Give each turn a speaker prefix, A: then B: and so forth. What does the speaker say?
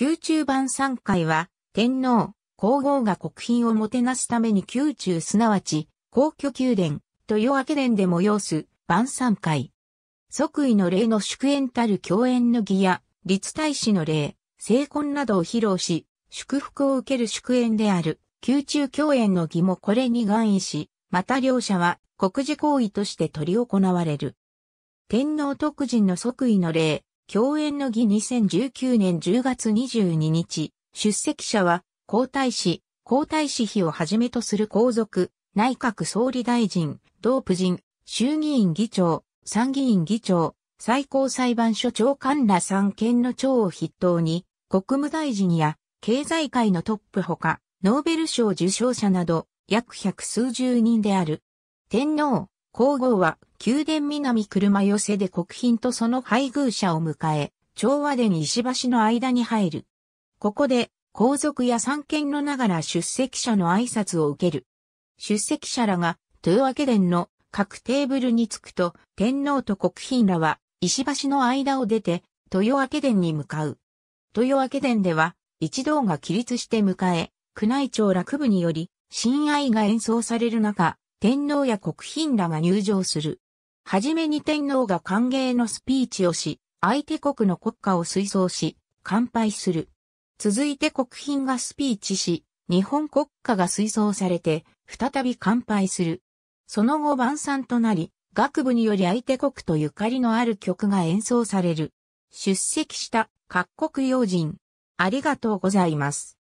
A: 宮中晩餐会は、天皇、皇后が国賓をもてなすために宮中すなわち、皇居宮殿、と夜明殿で催す晩餐会。即位の礼の祝宴たる共演の儀や、立大使の礼、成婚などを披露し、祝福を受ける祝宴である、宮中共演の儀もこれに願意し、また両者は国事行為として取り行われる。天皇特人の即位の礼、共演の儀2019年10月22日、出席者は、皇太子、皇太子妃をはじめとする皇族、内閣総理大臣、同夫人、衆議院議長、参議院議長、最高裁判所長官ら三権の長を筆頭に、国務大臣や経済界のトップほか、ノーベル賞受賞者など、約百数十人である。天皇、皇后は宮殿南車寄せで国賓とその配偶者を迎え、調和殿石橋の間に入る。ここで、皇族や三権のながら出席者の挨拶を受ける。出席者らが、豊明殿の各テーブルに着くと、天皇と国賓らは、石橋の間を出て、豊明殿に向かう。豊明殿では、一同が起立して迎え、宮内庁楽部により、親愛が演奏される中、天皇や国賓らが入場する。はじめに天皇が歓迎のスピーチをし、相手国の国歌を吹奏し、乾杯する。続いて国賓がスピーチし、日本国歌が吹奏されて、再び乾杯する。その後晩餐となり、学部により相手国とゆかりのある曲が演奏される。出席した各国要人、ありがとうございます。